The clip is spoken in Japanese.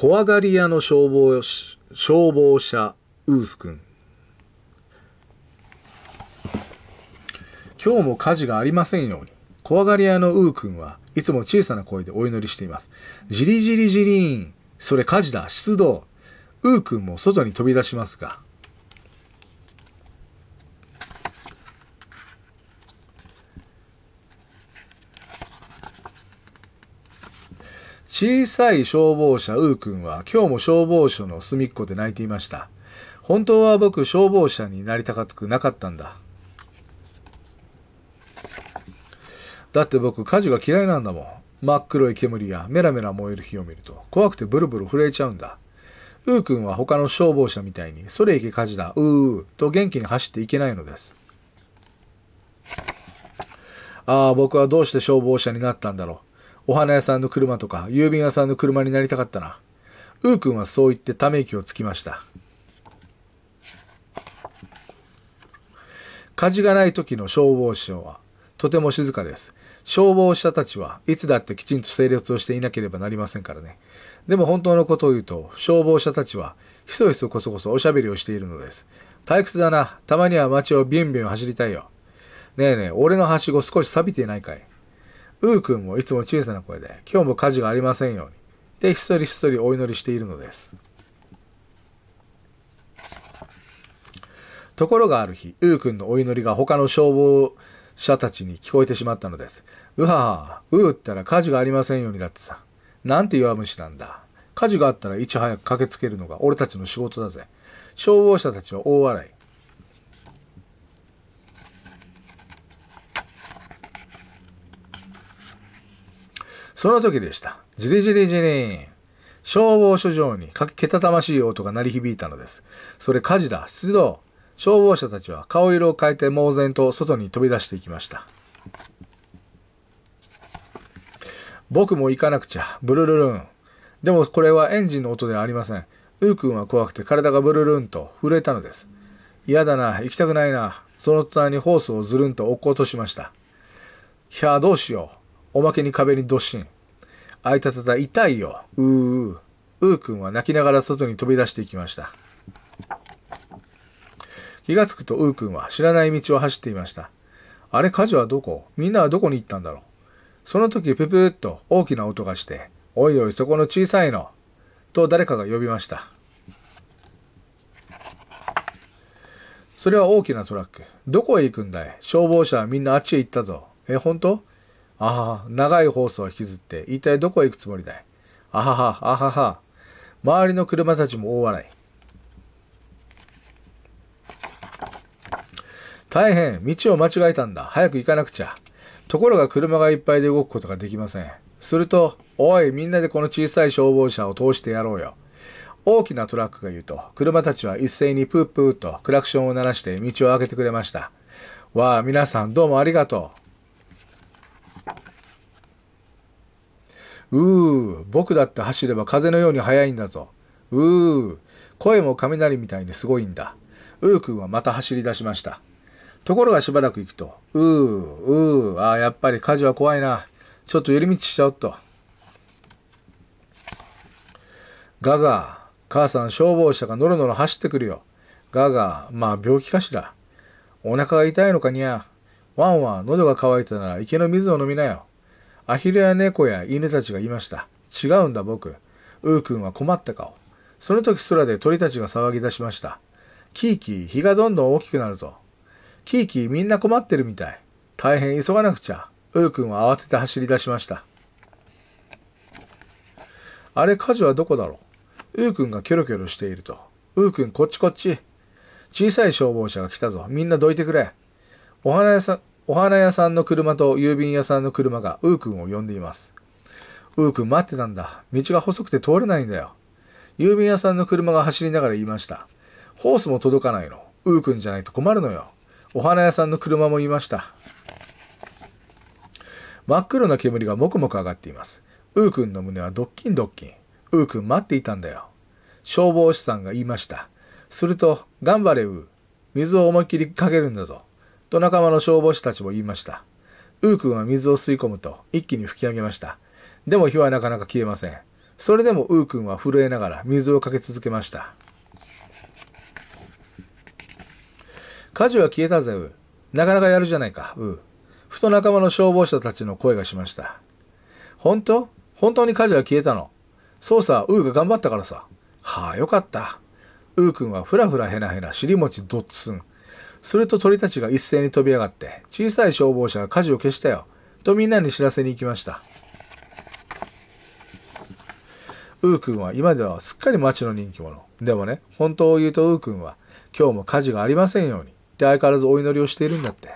怖がり屋の消防消防車ウース君今日も火事がありませんように怖がり屋のウー君はいつも小さな声でお祈りしていますじりじりじりんそれ火事だ出動ウー君も外に飛び出しますが小さい消防車ウー君は今日も消防署の隅っこで泣いていました。本当は僕消防車になりたくなかったんだ。だって僕火事が嫌いなんだもん。真っ黒い煙やメラメラ燃える火を見ると怖くてブルブル震えちゃうんだ。ウー君は他の消防車みたいに「それいけ火事だううー」と元気に走っていけないのです。ああ僕はどうして消防車になったんだろう。お花屋さんの車とか、郵便屋さんの車になりたかったな。うーくんはそう言ってため息をつきました。火事がない時の消防士は、とても静かです。消防車たちはいつだってきちんと整列をしていなければなりませんからね。でも本当のことを言うと、消防車たちはひそひそこそこそおしゃべりをしているのです。退屈だな。たまには街をビュンビュン走りたいよ。ねえねえ、俺のはしご少し錆びていないかいうーくんもいつも小さな声で、今日も火事がありませんように、でひっそりひっそりお祈りしているのです。ところがある日、うーくんのお祈りが他の消防者たちに聞こえてしまったのです。うはは、うーったら火事がありませんようにだってさ。なんて弱虫なんだ。火事があったらいち早く駆けつけるのが俺たちの仕事だぜ。消防車たちは大笑い。その時でした。じりじりじり消防署上にけたたましい音が鳴り響いたのです。それ火事だ、出動。消防車たちは顔色を変えて猛然と外に飛び出していきました。僕も行かなくちゃ。ブルルルン。でもこれはエンジンの音ではありません。ウー君は怖くて体がブルルンと震えたのです。嫌だな、行きたくないな。その途端にホースをずるんと落っことしました。いや、どうしよう。おまけに壁にどしん。あいたたた、痛いよ。ううう。うーくんは泣きながら外に飛び出していきました。気がつくとうーくんは知らない道を走っていました。あれ、火事はどこみんなはどこに行ったんだろうその時、ぷぷーっと大きな音がして、おいおい、そこの小さいの。と誰かが呼びました。それは大きなトラック。どこへ行くんだい消防車はみんなあっちへ行ったぞ。え、本当あはは、長い放送を引きずって、一体どこへ行くつもりだいあはは、あはは。周りの車たちも大笑い。大変、道を間違えたんだ。早く行かなくちゃ。ところが車がいっぱいで動くことができません。すると、おい、みんなでこの小さい消防車を通してやろうよ。大きなトラックが言うと、車たちは一斉にプープーとクラクションを鳴らして道を開けてくれました。わあ、皆さんどうもありがとう。うー、僕だって走れば風のように速いんだぞ。うー、声も雷みたいにすごいんだ。うーくんはまた走り出しました。ところがしばらく行くと、うー、うー、ああ、やっぱり火事は怖いな。ちょっと寄り道しちゃおっと。ガガ母さん消防車がノロノロ走ってくるよ。ガガまあ病気かしら。お腹が痛いのかにゃ。ワンワン、喉が渇いたなら池の水を飲みなよ。アヒルや猫や犬たちがいました。違うんだ僕。ウー君は困った顔。その時空で鳥たちが騒ぎ出しました。キーキー、日がどんどん大きくなるぞ。キーキー、みんな困ってるみたい。大変急がなくちゃ。ウー君は慌てて走り出しました。あれ、火事はどこだろうウー君がキョロキョロしていると。ウー君、こっちこっち。小さい消防車が来たぞ。みんなどいてくれ。お花屋さん、お花屋さんの車と郵便屋さんの車がウー君を呼んでいます。ウー君待ってたんだ。道が細くて通れないんだよ。郵便屋さんの車が走りながら言いました。ホースも届かないの。ウー君じゃないと困るのよ。お花屋さんの車もいました。真っ黒な煙がもくもく上がっています。ウー君の胸はドッキンドッキン。ウー君待っていたんだよ。消防士さんが言いました。すると、頑張れウー。水を思いっきりかけるんだぞ。と仲間の消防士たちも言いました。ウー君は水を吸い込むと一気に吹き上げました。でも火はなかなか消えません。それでもウー君は震えながら水をかけ続けました。火事は消えたぜ、ウー。なかなかやるじゃないか、ウー。ふと仲間の消防士たちの声がしました。本当本当に火事は消えたのそうさ、ウーが頑張ったからさ。はあ、よかった。ウー君はふらふらへなへな尻餅ドッツン。すると鳥たちが一斉に飛び上がって、小さい消防車が火事を消したよ、とみんなに知らせに行きました。ウー君は今ではすっかり町の人気者。でもね、本当を言うとウー君は、今日も火事がありませんように、って相変わらずお祈りをしているんだって。